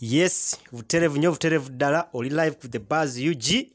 yes buterevu nnyo buterevu ddala oli live ku the bars ug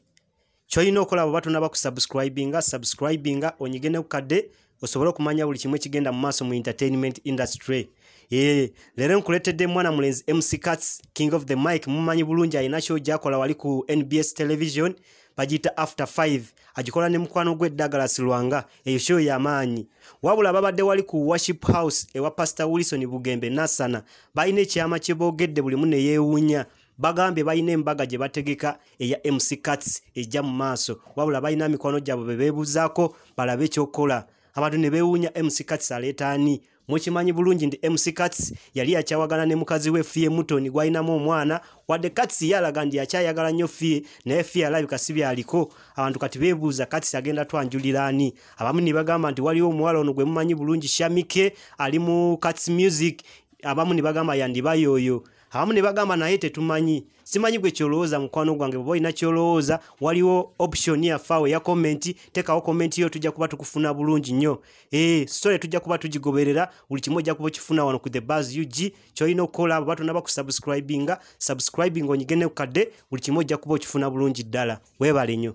kyolina okola bwe batonda bakusubscribinga subscribinga onyige ne kukadde osobole okumanya buli kimu ekigenda mu maaso mu entertainment industry ee leero nkuleetedde mwana mulenzi mc cats king of the mike mumanyi bulungi alina kyogyakola wali ku nbs television bagiyita after 5 agikola ne mukwano gw'eddagala silwanga eyo kyo yamaanyi wabula ababadde wali ku worship house ewa pastor wilison bugembe nasana balina ekyama kye boogedde buli mu neyeewuunya bagambye balina embaga gye bategeka eya mc cats ejja mu maaso wabula balina mikwano gyabwe be beebuuzaako balabe ekyokola abantu ne beewuunya mc cats aleetaani mukimanyi bulungi nti mc cats yali yakyawagana ne mukazi we fie mutoni gwalinamu omwana wadde cats ye alaga ndi yakyayagala nnyo fie naye fie alabika si byaliko abantu kati beebuuza cats agenda twanjuliraani abamu ne bagamba nti waliwo omuwala ono gwe mumanyi bulungi shamike ali mu cats music abamu ne bagamba yandibayooyo hamu ne bagamba naye tetumanyi simanyi gwe choloza mukwano gwange bwoba olina kyolowooza waliwo option ya eya komenti teekawo komenti yo tujja kuba tukufuna bulungi nyo e eh, sole tujja kuba tujigoberera buli kimu ojja kuba okifuna wano ku the bas ug kyolina okukola abo batona bakusubscribinga subscribing onyigene ukade buli kimu ojja kuba okifuna bulungi ddala weebale